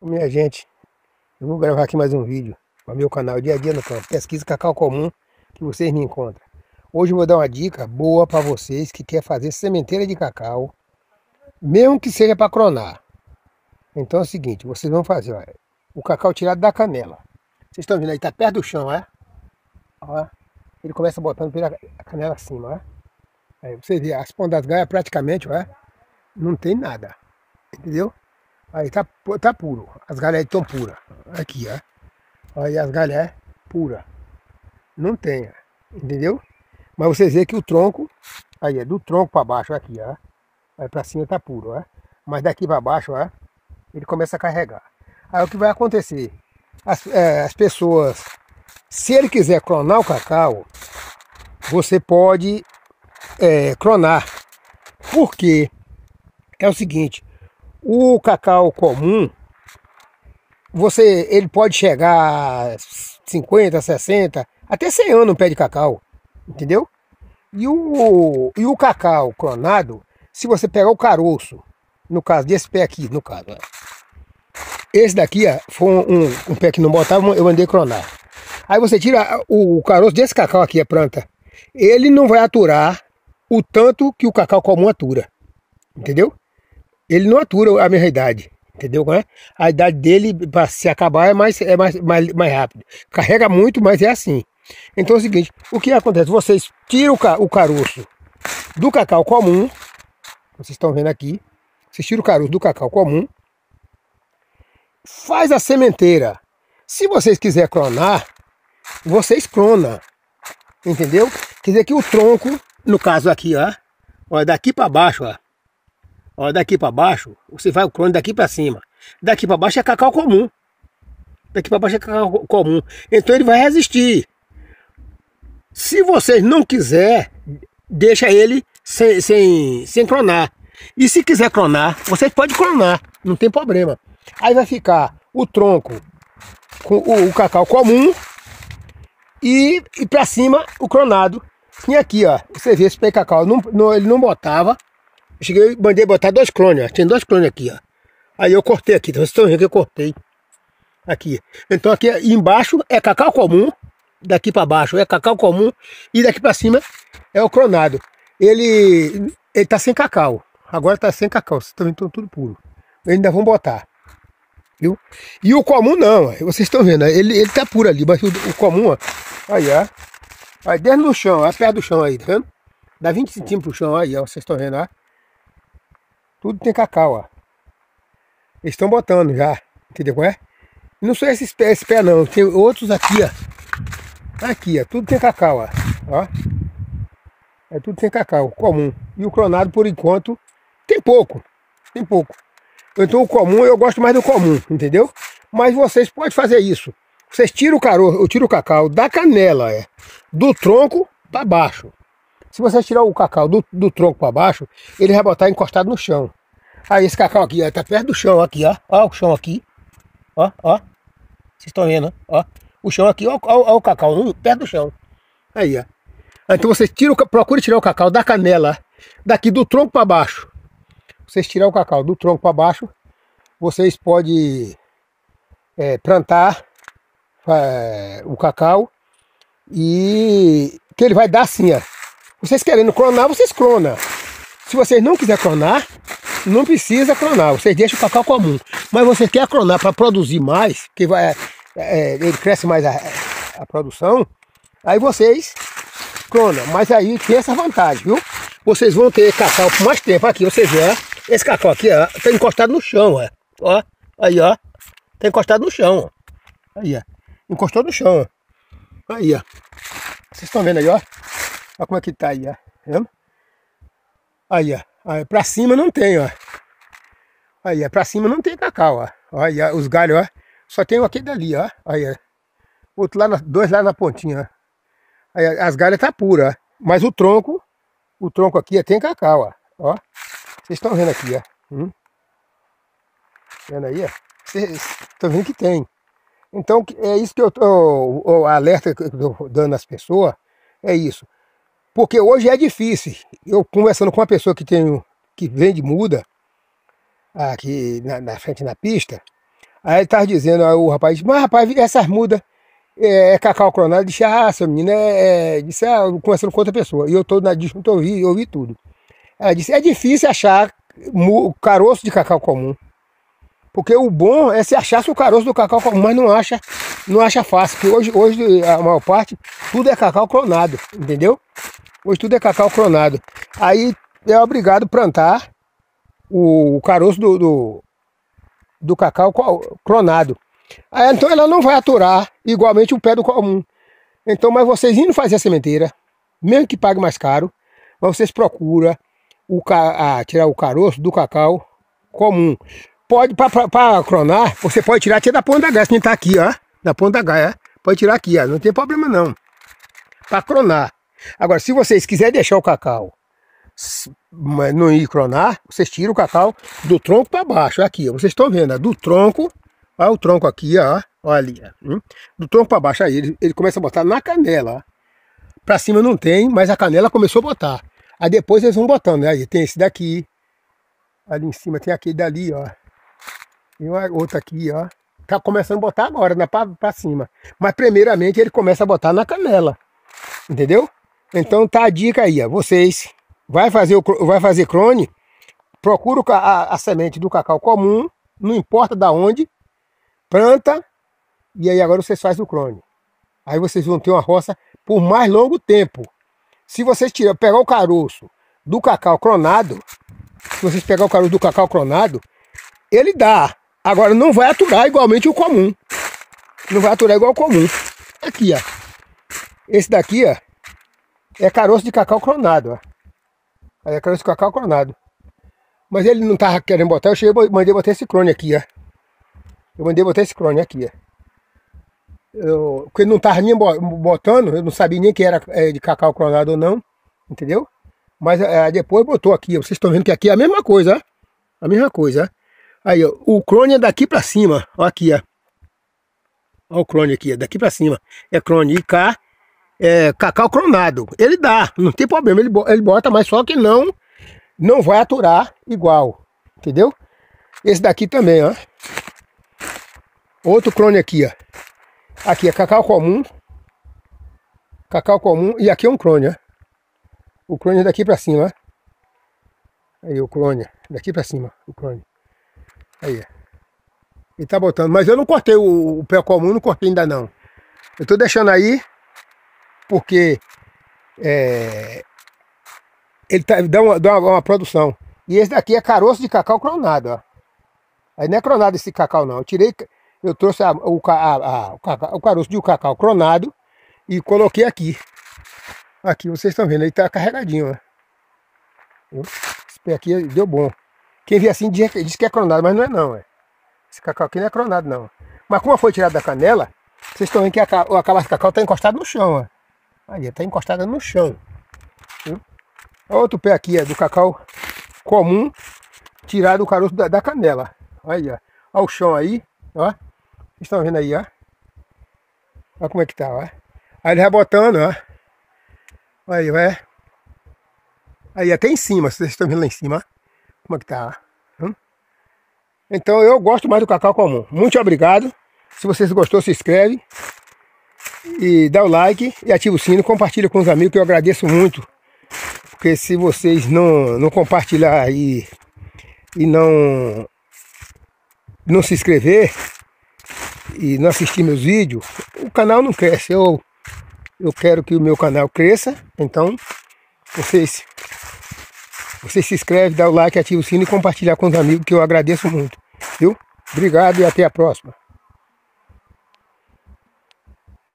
Minha gente, eu vou gravar aqui mais um vídeo para meu canal Dia a Dia no Campo, pesquisa cacau comum que vocês me encontram. Hoje eu vou dar uma dica boa para vocês que quer fazer sementeira de cacau, mesmo que seja para cronar. Então é o seguinte, vocês vão fazer o cacau tirado da canela. Vocês estão vendo aí, está perto do chão, é? Ó, ele começa botando pela canela acima, ó. Aí você vê, as pontas das gaias praticamente, ó, é? não tem nada, entendeu? Aí tá, tá puro. As galhas estão puras. Aqui, ó. Aí as galhas pura. Não tem, entendeu? Mas vocês vê que o tronco, aí é do tronco para baixo aqui, ó. Aí para cima tá puro, ó. Mas daqui para baixo, ó, ele começa a carregar. Aí o que vai acontecer? As, é, as pessoas, se ele quiser clonar o cacau, você pode é, clonar. Porque é o seguinte, o cacau comum, você, ele pode chegar a 50, 60, até 100 anos um pé de cacau, entendeu? E o, e o cacau clonado, se você pegar o caroço, no caso desse pé aqui, no caso, esse daqui ó, foi um, um pé que não botava, eu andei clonar. Aí você tira o, o caroço desse cacau aqui, a planta, ele não vai aturar o tanto que o cacau comum atura, entendeu? ele não atura a mesma idade. Entendeu? É? A idade dele, para se acabar, é, mais, é mais, mais, mais rápido. Carrega muito, mas é assim. Então é o seguinte, o que acontece? Vocês tiram o caroço do cacau comum, vocês estão vendo aqui, vocês tiram o caroço do cacau comum, faz a sementeira. Se vocês quiserem clonar, vocês clonam, entendeu? Quer dizer que o tronco, no caso aqui, ó, ó daqui para baixo, ó, Ó, daqui para baixo, você vai o clone daqui para cima. Daqui para baixo é cacau comum. Daqui para baixo é cacau comum. Então ele vai resistir. Se vocês não quiser, deixa ele sem, sem, sem clonar. E se quiser clonar, você pode clonar, não tem problema. Aí vai ficar o tronco com o, o cacau comum e, e para cima o clonado. E aqui, ó, você vê esse pé cacau, não, não, ele não botava, cheguei, mandei botar dois clones, ó. Tinha dois clones aqui, ó. Aí eu cortei aqui, tá vocês estão vendo que eu cortei. Aqui. Então aqui embaixo é cacau comum, daqui para baixo é cacau comum e daqui para cima é o clonado. Ele, ele tá sem cacau. Agora tá sem cacau, vocês estão vendo tá tudo puro. ainda vão botar. Viu? E o comum não, ó. vocês estão vendo, ele, ele tá puro ali, mas o, o comum, ó. Aí, ó. Aí, desde no chão, ó, perto do chão aí, tá vendo? Dá 20 centímetros pro chão aí, ó, vocês estão vendo, ó. Tudo tem cacau, ó. Eles estão botando já. Entendeu é? não sou esses pés, esse pé não. Tem outros aqui, ó. Tá aqui, ó. Tudo tem cacau, ó. ó. É tudo tem cacau, comum. E o clonado, por enquanto, tem pouco. Tem pouco. Então o comum, eu gosto mais do comum, entendeu? Mas vocês podem fazer isso. Vocês tiram o caroço, eu tiro o cacau da canela, é. Do tronco para baixo. Se você tirar o cacau do, do tronco para baixo, ele vai botar encostado no chão. Aí esse cacau aqui, ó, tá perto do chão aqui, ó. Ó o chão aqui. Ó, ó. Vocês estão vendo, ó. O chão aqui, ó, ó, ó o cacau, no, perto do chão. Aí, ó. Ah, então você tira o, procure tirar o cacau da canela, daqui do tronco para baixo. Vocês tirar o cacau do tronco para baixo, vocês podem é, plantar é, o cacau e que ele vai dar assim, ó. Vocês querendo clonar, vocês clonam. Se vocês não quiser clonar, não precisa clonar. Vocês deixam o cacau comum. Mas vocês querem clonar para produzir mais, que vai, é, é, ele cresce mais a, a produção, aí vocês clonam. Mas aí tem essa vantagem, viu? Vocês vão ter cacau por mais tempo aqui, vocês vê. Esse cacau aqui, ó, tá encostado no chão, ó. Ó, aí, ó. Tá encostado no chão, ó. Aí, ó. Encostou no chão, ó. Aí, ó. Vocês estão vendo aí, ó? Olha como é que tá aí, ó. Tá vendo? Aí, ó. Aí, pra cima não tem, ó. Aí, ó. Pra cima não tem cacau, ó. Aí, ó. Os galhos, ó. Só tem aquele dali, ó. Aí, ó. Outro lá, na, dois lá na pontinha, ó. Aí, as galhas tá pura, ó. Mas o tronco, o tronco aqui ó, tem cacau, ó. Ó. Vocês estão vendo aqui, ó. Hum? Vendo aí, ó. Vocês estão vendo que tem. Então, é isso que eu tô... O, o alerta que eu tô dando às pessoas é isso. Porque hoje é difícil. Eu conversando com uma pessoa que tem que vende muda aqui na, na frente na pista, aí ele estava dizendo, o rapaz disse, mas rapaz, essas mudas é, é cacau clonado, eu disse, ah, seu menino, é, é, disse, ah, conversando com outra pessoa. E eu estou na disputa, eu ouvi tudo. Ela disse, é difícil achar caroço de cacau comum. Porque o bom é se achasse o caroço do cacau comum, mas não acha, não acha fácil, porque hoje, hoje a maior parte, tudo é cacau clonado, entendeu? Hoje tudo é cacau clonado. Aí é obrigado a plantar o, caroço do, do, do cacau clonado. Aí, então ela não vai aturar igualmente o pé do comum. Então, mas vocês indo fazer a sementeira, mesmo que pague mais caro, mas vocês procuram o, a, tirar o caroço do cacau comum. Pode, para clonar, você pode tirar até da ponta da gaia, se assim, tá aqui, ó. Da ponta da gaia, pode tirar aqui, ó. Não tem problema não. Para clonar. Agora, se vocês quiserem deixar o cacau não ir cronar, vocês tiram o cacau do tronco para baixo. É aqui, vocês estão vendo, do tronco, olha o tronco aqui, ó, olha ali, ó, hum? do tronco para baixo, aí ele, ele começa a botar na canela. Para cima não tem, mas a canela começou a botar. Aí depois eles vão botando, né? Aí tem esse daqui, ali em cima tem aquele dali, ó. E uma outra aqui, ó. Tá começando a botar agora, né? para cima. Mas primeiramente ele começa a botar na canela. Entendeu? Então tá a dica aí, ó. Vocês vai fazer, o, vai fazer crone, procura a, a semente do cacau comum, não importa da onde, planta, e aí agora vocês fazem o crone. Aí vocês vão ter uma roça por mais longo tempo. Se vocês tirar, pegar o caroço do cacau cronado, se vocês pegar o caroço do cacau cronado, ele dá. Agora não vai aturar igualmente o comum. Não vai aturar igual o comum. Aqui, ó. Esse daqui, ó é caroço de cacau clonado. Ó. Aí é caroço de cacau clonado. Mas ele não tava querendo botar, eu cheguei, mandei botar esse clone aqui, ó. Eu mandei botar esse clone aqui, ó. Eu, porque ele não tava nem botando, eu não sabia nem que era é, de cacau clonado ou não, entendeu? Mas é, depois botou aqui, ó. vocês estão vendo que aqui é a mesma coisa, ó. A mesma coisa, Aí, ó, o clone é daqui pra cima, ó aqui, ó. Ó o clone aqui, é daqui pra cima. É clone IK é, cacau cronado. Ele dá, não tem problema, ele, ele bota, mas só que não, não vai aturar igual, entendeu? Esse daqui também, ó. Outro clone aqui, ó. Aqui é cacau comum. Cacau comum. E aqui é um clone, ó. O clone é daqui pra cima, ó. Aí o clone. Daqui pra cima, o clone. Aí, ó. É. E tá botando. Mas eu não cortei o, o pé comum, não cortei ainda não. Eu tô deixando aí porque é, ele tá, dá, uma, dá uma, uma, produção. E esse daqui é caroço de cacau cronado ó. Aí não é cronado esse cacau, não. Eu tirei, eu trouxe a, o, a, a, o, caroço de cacau cronado e coloquei aqui. Aqui, vocês estão vendo, ele tá carregadinho, ó. Esse pé aqui deu bom. Quem vê assim diz, que é cronado mas não é não, é. Esse cacau aqui não é cronado não. Mas como foi tirado da canela, vocês estão vendo que a, a cacau tá encostado no chão, ó. Ali, está encostada no chão. Outro pé aqui é do cacau comum, tirado o caroço da, da canela. Olha, olha o chão aí, ó. Vocês estão vendo aí, ó. Olha como é que tá, ó. Aí ele vai botando, ó. Aí, vai. É. Aí até em cima, vocês estão vendo lá em cima, Como é que tá, ó. Então eu gosto mais do cacau comum. Muito obrigado. Se vocês gostou, se inscreve e dá o like e ativa o sino, compartilha com os amigos que eu agradeço muito. Porque se vocês não, não compartilhar e, e não, não se inscrever e não assistir meus vídeos, o canal não cresce. Eu, eu quero que o meu canal cresça, então vocês, vocês se inscrevem, dá o like, ativa o sino e compartilhar com os amigos que eu agradeço muito. Viu? Obrigado e até a próxima.